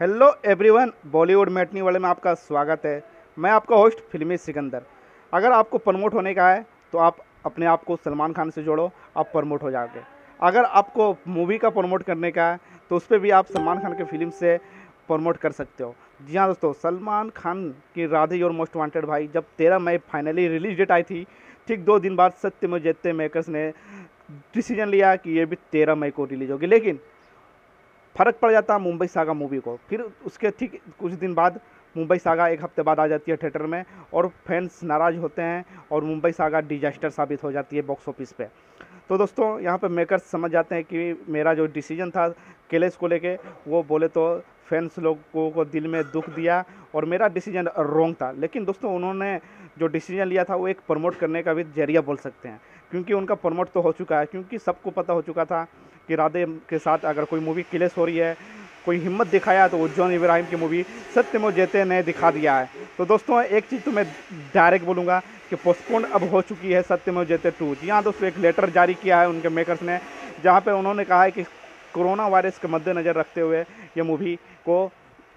hello everyone Bollywood matinee वाले में आपका स्वागत है मैं आपका होस्ट फिल्मी सिकंदर अगर आपको प्रमोट होने का है तो आप अपने आप को सलमान खान से जोड़ो आप प्रमोट हो जाओगे अगर आपको मूवी का प्रमोट करने का है तो उस पर भी आप सलमान खान के फिल्म से प्रमोट कर सकते हो जी हाँ दोस्तों सलमान खान की राधे और मोस्ट वांटेड भाई जब तेरह मई फाइनली रिलीज डेट आई थी ठीक दो दिन बाद सत्य में मेकर्स ने डिसीजन लिया कि ये भी तेरह मई को रिलीज होगी लेकिन फ़र्क पड़ जाता मुंबई सागा मूवी को फिर उसके ठीक कुछ दिन बाद मुंबई सागा एक हफ्ते बाद आ जाती है थिएटर में और फैंस नाराज़ होते हैं और मुंबई सागा डिजास्टर साबित हो जाती है बॉक्स ऑफिस पे तो दोस्तों यहाँ पे मेकर्स समझ जाते हैं कि मेरा जो डिसीजन था कैलेस को लेके वो बोले तो फैंस लोगों को दिल में दुख दिया और मेरा डिसीजन रॉन्ग था लेकिन दोस्तों उन्होंने जो डिसीजन लिया था वो एक प्रमोट करने का भी जरिया बोल सकते हैं क्योंकि उनका प्रमोट तो हो चुका है क्योंकि सबको पता हो चुका था किरादे के साथ अगर कोई मूवी क्लेश हो रही है कोई हिम्मत दिखाया तो जॉन इब्राहिम की मूवी सत्यमो जेते ने दिखा दिया है तो दोस्तों एक चीज़ तो मैं डायरेक्ट बोलूँगा कि पोस्टपोन अब हो चुकी है सत्यमो जेते टू जी हाँ दोस्तों एक लेटर जारी किया है उनके मेकर्स ने जहाँ पर उन्होंने कहा है कि कोरोना वायरस के मद्देनज़र रखते हुए ये मूवी को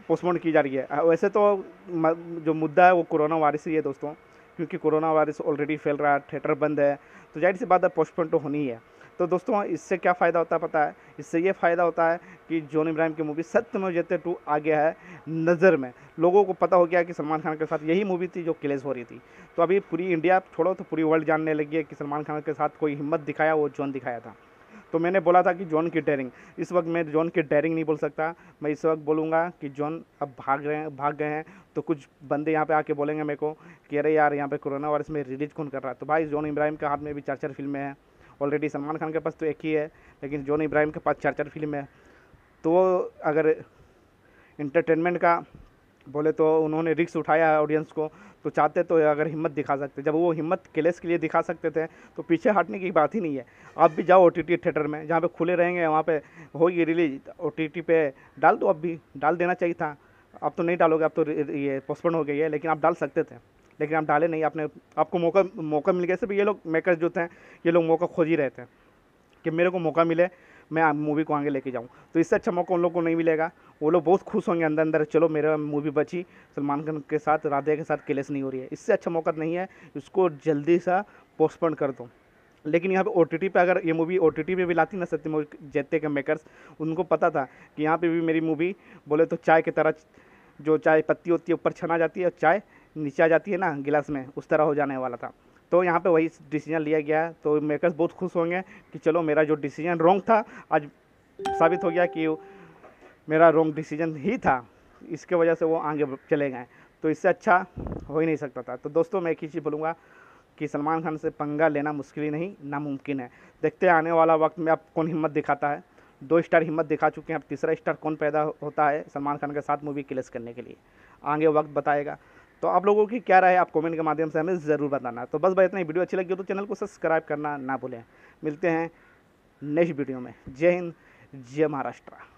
पोस्टपोन की जा रही है वैसे तो जो मुद्दा है वो कोरोना वायरस ही है दोस्तों क्योंकि कोरोना वायरस ऑलरेडी फैल रहा है थिएटर बंद है तो जाहिर सी बात है पोस्टपोन तो होनी ही है तो दोस्तों हाँ, इससे क्या फ़ायदा होता है पता है इससे ये फ़ायदा होता है कि जॉन इब्राहिम की मूवी सत्यमेव जयते टू आ गया है नज़र में लोगों को पता हो गया कि सलमान खान के साथ यही मूवी थी जो क्लेज हो रही थी तो अभी पूरी इंडिया छोड़ो तो पूरी वर्ल्ड जानने लगी है कि सलमान खान के साथ कोई हिम्मत दिखाया वो जॉन दिखाया था तो मैंने बोला था कि जॉन की डेयरिंग इस वक्त मैं जॉन की डेयरिंग नहीं बोल सकता मैं इस वक्त बोलूँगा कि जॉन अब भाग रहे हैं भाग गए हैं तो कुछ बंदे यहाँ पे आके बोलेंगे मेरे को कि अरे यार यहाँ पे कोरोना वायरस में रिलीज कौन कर रहा है तो भाई जॉन इब्राहिम के हाथ में भी चार चार फिल्में हैं ऑलरेडी सलमान खान के पास तो एक ही है लेकिन जोन इब्राहिम के पास चार चार फिल्म है तो अगर इंटरटेनमेंट का बोले तो उन्होंने रिक्स उठाया है ऑडियंस को तो चाहते तो अगर हिम्मत दिखा सकते जब वो हिम्मत केलेस के लिए दिखा सकते थे तो पीछे हटने की बात ही नहीं है आप भी जाओ ओ टी थिएटर में जहाँ पे खुले रहेंगे वहाँ पे होगी रिलीज ओ टी पे डाल दो अब भी डाल देना चाहिए था अब तो नहीं डालोगे अब तो ये पोस्टपोन हो गई है लेकिन आप डाल सकते थे लेकिन आप डाले नहीं आपने आपको मौका मौका मिल गया सिर्फ ये लोग मेकर्स जो थे ये लोग मौका खोज ही रहते हैं कि मेरे को मौका मिले मैं मूवी को आगे लेके जाऊँ तो इससे अच्छा मौका उन लोग को नहीं मिलेगा वो लोग बहुत खुश होंगे अंदर अंदर चलो मेरा मूवी बची सलमान खान के साथ राधे के साथ क्लेस नहीं हो रही है इससे अच्छा मौका नहीं है उसको जल्दी सा पोस्टपोन कर दो लेकिन यहाँ पे ओ टी पे अगर ये मूवी ओ टी टी भी लाती ना सत्यम जैते के मेकर्स उनको पता था कि यहाँ पे भी मेरी मूवी बोले तो चाय की तरह जो चाय पत्ती होती है ऊपर छना जाती है और चाय नीचे आ जाती है ना गिलास में उस तरह हो जाने वाला था तो यहाँ पे वही डिसीजन लिया गया है तो मेकर्स बहुत खुश होंगे कि चलो मेरा जो डिसीजन रॉन्ग था आज साबित हो गया कि मेरा रॉन्ग डिसीजन ही था इसके वजह से वो आगे चले गए तो इससे अच्छा हो ही नहीं सकता था तो दोस्तों मैं एक ही चीज़ बोलूँगा कि सलमान खान से पंगा लेना मुश्किल ही नहीं नामुमकिन है देखते हैं आने वाला वक्त में आप कौन हिम्मत दिखाता है दो स्टार हिम्मत दिखा चुके हैं अब तीसरा स्टार कौन पैदा होता है सलमान खान के साथ मूवी क्लेस करने के लिए आगे वक्त बताएगा तो आप लोगों की क्या राय आप कमेंट के माध्यम से हमें ज़रूर बताना तो बस भाई इतना ही वीडियो अच्छी लगी हो तो चैनल को सब्सक्राइब करना ना भूलें मिलते हैं नेक्स्ट वीडियो में जय हिंद जय महाराष्ट्र